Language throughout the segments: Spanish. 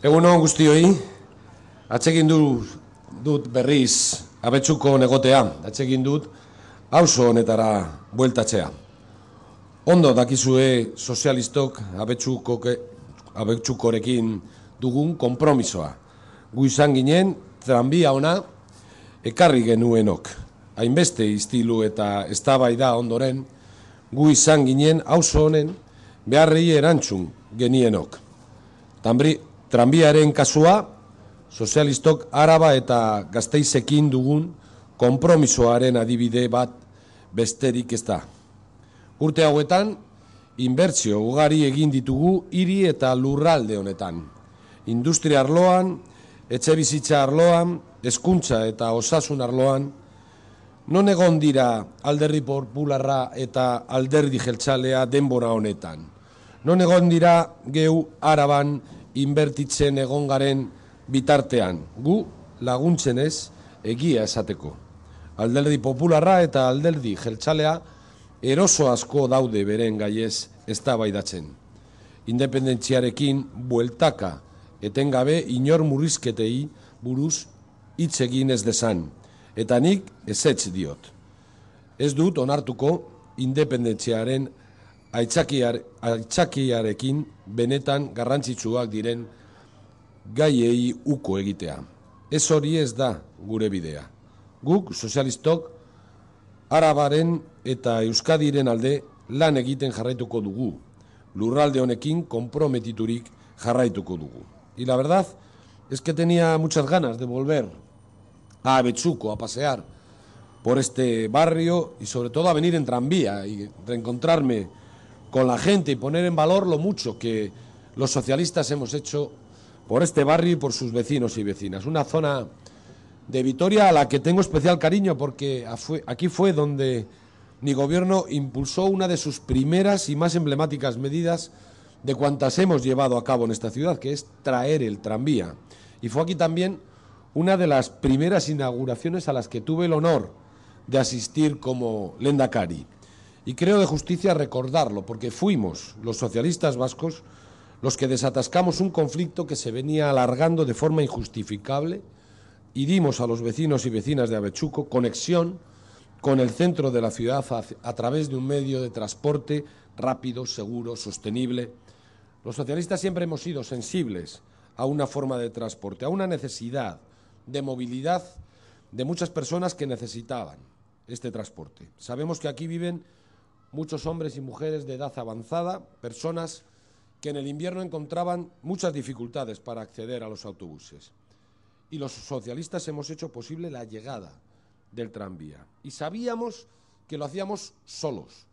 Egun hon guztioi, atsegin du, dut berriz abetsuko negotea, atsegin dut hauso honetara bueltatzea. Ondo dakizue sozialistok abetsukorekin dugun kompromisoa. Gu izan ginen, tranbia ona, ekarri genuenok. Hainbeste iztilu eta da ondoren, gu izan ginen hauso honen beharri erantzun genienok. Tranbiaren kasua, sozialistok araba eta gazteizekin dugun konpromisoaren adibide bat besterik ez da. Urte hauetan, inbertsio ugari egin ditugu hiri eta lurralde honetan. Industria arloan, etxe bizitza arloan, hezkuntza eta osasun arloan, non egon dira alderri popularra eta alderdi jeltzalea denbora honetan. Non egon dira geu araban inbertitzen egon garen bitartean. Gu laguntzen ez egia esateko. Alderdi popularra eta alderdi jertxalea eroso asko daude beren gaiez ez da baidatzen. Independentziarekin bueltaka etengabe inor murrizketei buruz hitz egin ez desan. Eta nik ezetz diot. Ez dut onartuko independentziaren aitzakiarekin benetan garrantzitsuak diren gaiei uko egitea. Ez ez da gure bidea. Guk, sozialistok, Arabaren eta Euskadiren alde lan egiten jarraituko dugu. Lurralde honekin konprometiturik jarraituko dugu. Y la verdad es que tenía muchas ganas de volver a Avechuco a pasear por este barrio y sobre todo a venir en tranvía y reencontrarme con la gente y poner en valor lo mucho que los socialistas hemos hecho por este barrio y por sus vecinos y vecinas. Una zona de Vitoria a la que tengo especial cariño porque aquí fue donde mi gobierno impulsó una de sus primeras y más emblemáticas medidas de cuantas hemos llevado a cabo en esta ciudad, que es traer el tranvía. Y fue aquí también una de las primeras inauguraciones a las que tuve el honor de asistir como lenda cari y creo de justicia recordarlo, porque fuimos, los socialistas vascos, los que desatascamos un conflicto que se venía alargando de forma injustificable y dimos a los vecinos y vecinas de Avechuco conexión con el centro de la ciudad a, a través de un medio de transporte rápido, seguro, sostenible. Los socialistas siempre hemos sido sensibles a una forma de transporte, a una necesidad de movilidad de muchas personas que necesitaban este transporte. Sabemos que aquí viven muchos hombres y mujeres de edad avanzada, personas que en el invierno encontraban muchas dificultades para acceder a los autobuses. Y los socialistas hemos hecho posible la llegada del tranvía. Y sabíamos que lo hacíamos solos,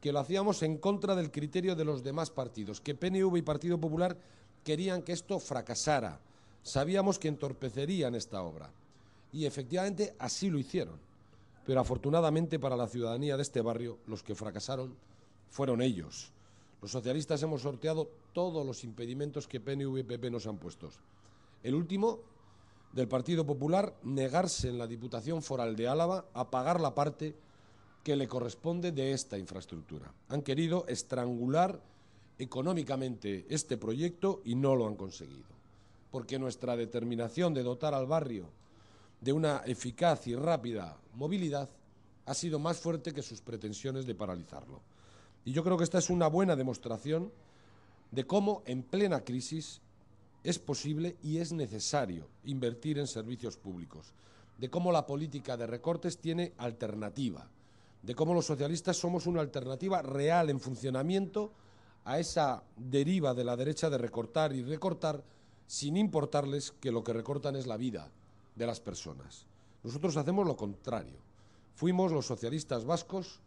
que lo hacíamos en contra del criterio de los demás partidos, que PNV y Partido Popular querían que esto fracasara. Sabíamos que entorpecerían esta obra. Y efectivamente así lo hicieron. Pero afortunadamente para la ciudadanía de este barrio, los que fracasaron fueron ellos. Los socialistas hemos sorteado todos los impedimentos que PNV PP nos han puesto. El último, del Partido Popular, negarse en la Diputación Foral de Álava a pagar la parte que le corresponde de esta infraestructura. Han querido estrangular económicamente este proyecto y no lo han conseguido, porque nuestra determinación de dotar al barrio de una eficaz y rápida movilidad ha sido más fuerte que sus pretensiones de paralizarlo. Y yo creo que esta es una buena demostración de cómo en plena crisis es posible y es necesario invertir en servicios públicos, de cómo la política de recortes tiene alternativa, de cómo los socialistas somos una alternativa real en funcionamiento a esa deriva de la derecha de recortar y recortar sin importarles que lo que recortan es la vida de las personas. Nosotros hacemos lo contrario. Fuimos los socialistas vascos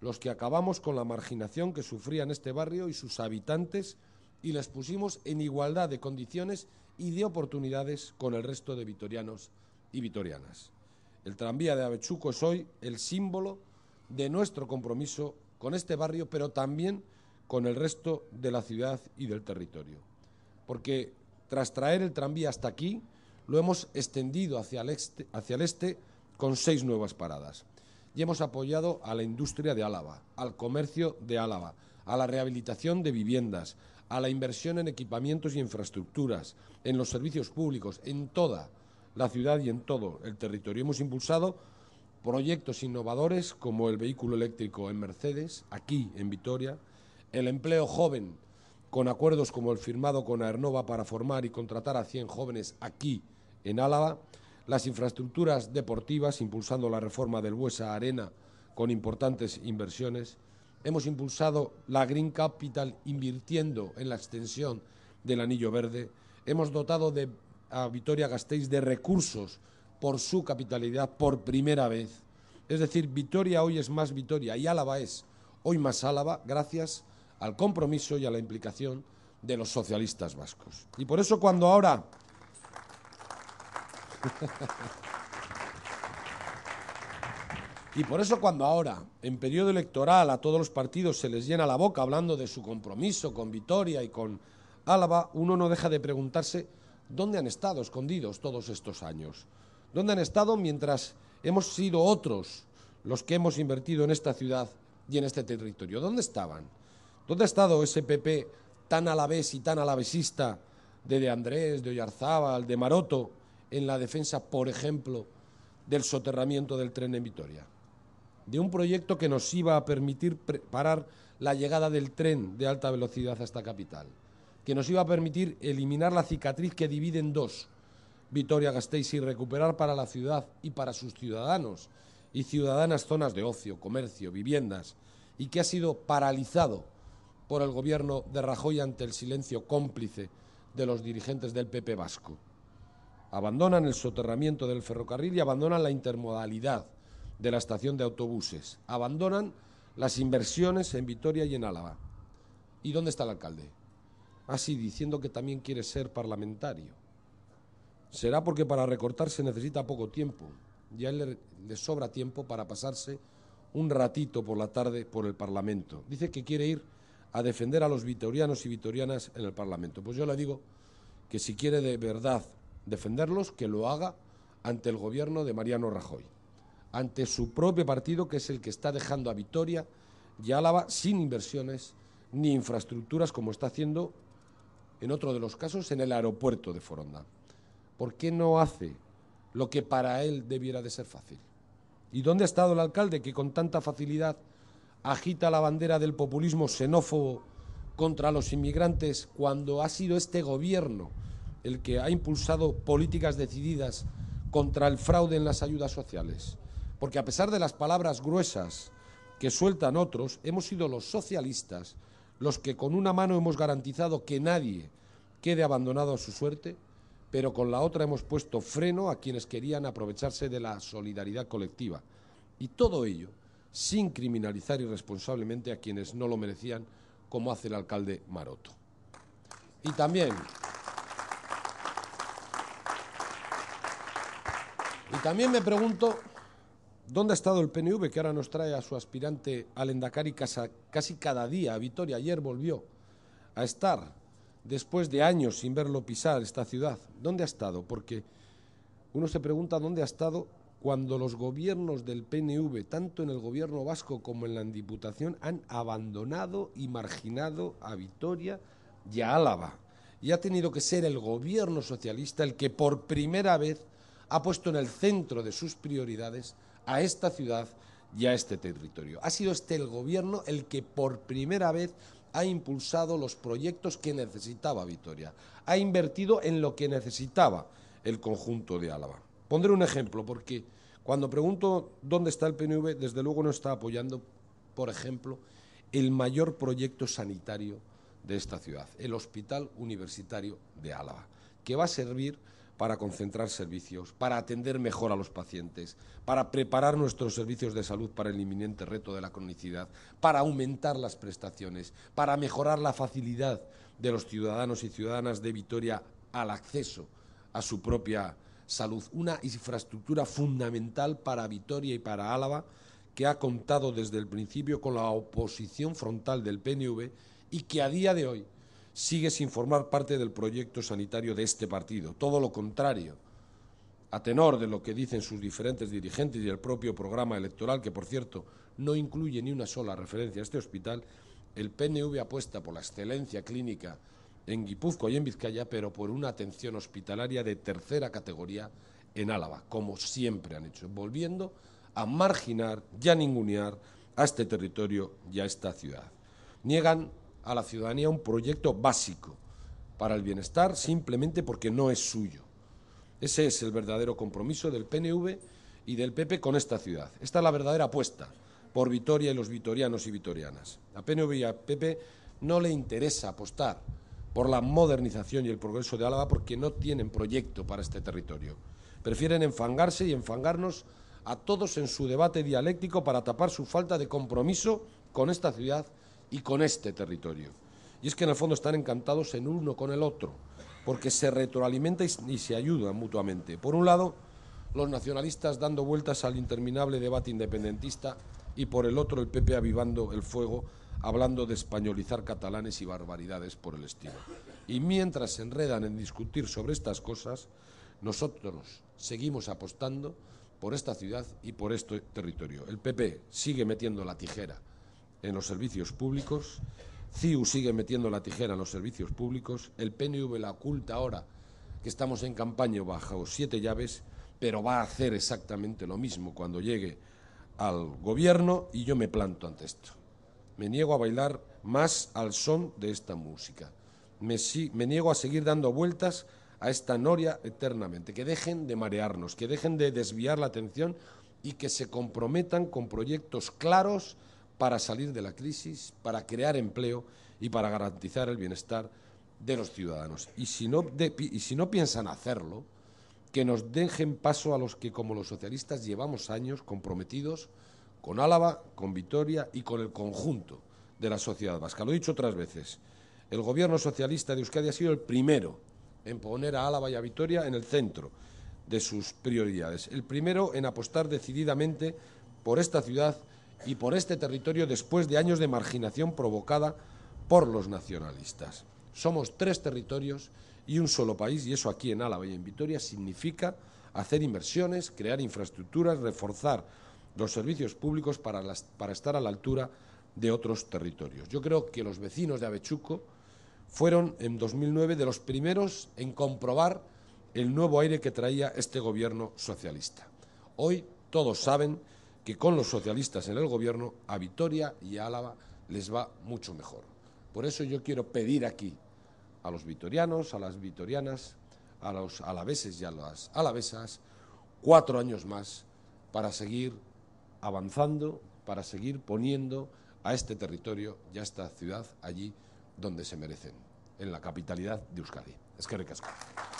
los que acabamos con la marginación que sufrían este barrio y sus habitantes y les pusimos en igualdad de condiciones y de oportunidades con el resto de vitorianos y vitorianas. El tranvía de Avechuco es hoy el símbolo de nuestro compromiso con este barrio, pero también con el resto de la ciudad y del territorio. Porque tras traer el tranvía hasta aquí, lo hemos extendido este, hacia el, este, con seis nuevas paradas. Y hemos apoyado a la industria de Álava, al comercio de Álava, a la rehabilitación de viviendas, a la inversión en equipamientos y infraestructuras, en los servicios públicos, en toda la ciudad y en todo el territorio. Hemos impulsado proyectos innovadores como el vehículo eléctrico en Mercedes, aquí en Vitoria, el empleo joven con acuerdos como el firmado con Aernova para formar y contratar a 100 jóvenes aquí en Álava, las infraestructuras deportivas, impulsando la reforma del Huesa Arena con importantes inversiones. Hemos impulsado la Green Capital invirtiendo en la extensión del Anillo Verde. Hemos dotado de, a Vitoria Gasteiz de recursos por su capitalidad por primera vez. Es decir, Vitoria hoy es más Vitoria y Álava es hoy más Álava gracias al compromiso y a la implicación de los socialistas vascos. Y por eso cuando ahora y por eso cuando ahora, en periodo electoral, a todos los partidos se les llena la boca hablando de su compromiso con Vitoria y con Álava, uno no deja de preguntarse dónde han estado escondidos todos estos años. ¿Dónde han estado mientras hemos sido otros los que hemos invertido en esta ciudad y en este territorio? ¿Dónde estaban? ¿Dónde ha estado ese PP tan alavés y tan alavesista de De Andrés, de Oyarzábal, de Maroto? en la defensa, por ejemplo, del soterramiento del tren en Vitoria, de un proyecto que nos iba a permitir parar la llegada del tren de alta velocidad a esta capital, que nos iba a permitir eliminar la cicatriz que divide en dos Vitoria-Gasteiz y recuperar para la ciudad y para sus ciudadanos y ciudadanas zonas de ocio, comercio, viviendas, y que ha sido paralizado por el gobierno de Rajoy ante el silencio cómplice de los dirigentes del PP vasco abandonan el soterramiento del ferrocarril y abandonan la intermodalidad de la estación de autobuses, abandonan las inversiones en Vitoria y en Álava. ¿Y dónde está el alcalde? Así, ah, diciendo que también quiere ser parlamentario. Será porque para recortar se necesita poco tiempo. Ya le sobra tiempo para pasarse un ratito por la tarde por el Parlamento. Dice que quiere ir a defender a los vitorianos y vitorianas en el Parlamento. Pues yo le digo que si quiere de verdad defenderlos, que lo haga ante el gobierno de Mariano Rajoy, ante su propio partido, que es el que está dejando a Vitoria y Álava sin inversiones ni infraestructuras, como está haciendo en otro de los casos en el aeropuerto de Foronda. ¿Por qué no hace lo que para él debiera de ser fácil? ¿Y dónde ha estado el alcalde que con tanta facilidad agita la bandera del populismo xenófobo contra los inmigrantes cuando ha sido este gobierno el que ha impulsado políticas decididas contra el fraude en las ayudas sociales. Porque a pesar de las palabras gruesas que sueltan otros, hemos sido los socialistas los que con una mano hemos garantizado que nadie quede abandonado a su suerte, pero con la otra hemos puesto freno a quienes querían aprovecharse de la solidaridad colectiva. Y todo ello sin criminalizar irresponsablemente a quienes no lo merecían, como hace el alcalde Maroto. Y también Y también me pregunto dónde ha estado el PNV, que ahora nos trae a su aspirante al Casa casi cada día a Vitoria. Ayer volvió a estar, después de años sin verlo pisar esta ciudad. ¿Dónde ha estado? Porque uno se pregunta dónde ha estado cuando los gobiernos del PNV, tanto en el gobierno vasco como en la Diputación, han abandonado y marginado a Vitoria y Álava. Y ha tenido que ser el gobierno socialista el que por primera vez ha puesto en el centro de sus prioridades a esta ciudad y a este territorio. Ha sido este el gobierno el que por primera vez ha impulsado los proyectos que necesitaba Vitoria, ha invertido en lo que necesitaba el conjunto de Álava. Pondré un ejemplo, porque cuando pregunto dónde está el PNV, desde luego no está apoyando, por ejemplo, el mayor proyecto sanitario de esta ciudad, el Hospital Universitario de Álava, que va a servir para concentrar servicios, para atender mejor a los pacientes, para preparar nuestros servicios de salud para el inminente reto de la cronicidad, para aumentar las prestaciones, para mejorar la facilidad de los ciudadanos y ciudadanas de Vitoria al acceso a su propia salud. Una infraestructura fundamental para Vitoria y para Álava que ha contado desde el principio con la oposición frontal del PNV y que a día de hoy sigue sin formar parte del proyecto sanitario de este partido. Todo lo contrario, a tenor de lo que dicen sus diferentes dirigentes y el propio programa electoral, que por cierto no incluye ni una sola referencia a este hospital, el PNV apuesta por la excelencia clínica en Guipúzcoa y en Vizcaya, pero por una atención hospitalaria de tercera categoría en Álava, como siempre han hecho, volviendo a marginar y a ningunear a este territorio y a esta ciudad. Niegan a la ciudadanía un proyecto básico para el bienestar simplemente porque no es suyo. Ese es el verdadero compromiso del PNV y del PP con esta ciudad. Esta es la verdadera apuesta por Vitoria y los vitorianos y vitorianas. A PNV y a PP no le interesa apostar por la modernización y el progreso de Álava porque no tienen proyecto para este territorio. Prefieren enfangarse y enfangarnos a todos en su debate dialéctico para tapar su falta de compromiso con esta ciudad y con este territorio. Y es que en el fondo están encantados en uno con el otro, porque se retroalimenta y se ayudan mutuamente. Por un lado, los nacionalistas dando vueltas al interminable debate independentista y por el otro el PP avivando el fuego, hablando de españolizar catalanes y barbaridades por el estilo. Y mientras se enredan en discutir sobre estas cosas, nosotros seguimos apostando por esta ciudad y por este territorio. El PP sigue metiendo la tijera en los servicios públicos, CIU sigue metiendo la tijera en los servicios públicos, el PNV la oculta ahora que estamos en campaña bajo siete llaves, pero va a hacer exactamente lo mismo cuando llegue al gobierno y yo me planto ante esto. Me niego a bailar más al son de esta música. Me, me niego a seguir dando vueltas a esta noria eternamente. Que dejen de marearnos, que dejen de desviar la atención y que se comprometan con proyectos claros para salir de la crisis, para crear empleo y para garantizar el bienestar de los ciudadanos. Y si no, y si no piensan hacerlo, que nos dejen paso a los que, como los socialistas, llevamos años comprometidos con Álava, con Vitoria y con el conjunto de la sociedad vasca. Lo he dicho otras veces, el gobierno socialista de Euskadi ha sido el primero en poner a Álava y a Vitoria en el centro de sus prioridades, el primero en apostar decididamente por esta ciudad y por este territorio después de años de marginación provocada por los nacionalistas. Somos tres territorios y un solo país, y eso aquí en Álava y en Vitoria significa hacer inversiones, crear infraestructuras, reforzar los servicios públicos para, para estar a la altura de otros territorios. Yo creo que los vecinos de Avechuco fueron en 2009 de los primeros en comprobar el nuevo aire que traía este gobierno socialista. Hoy todos saben que con los socialistas en el gobierno a Vitoria y a Álava les va mucho mejor. Por eso yo quiero pedir aquí a los vitorianos, a las vitorianas, a los alaveses y a las alavesas cuatro años más para seguir avanzando, para seguir poniendo a este territorio y a esta ciudad allí donde se merecen, en la capitalidad de Euskadi. Es que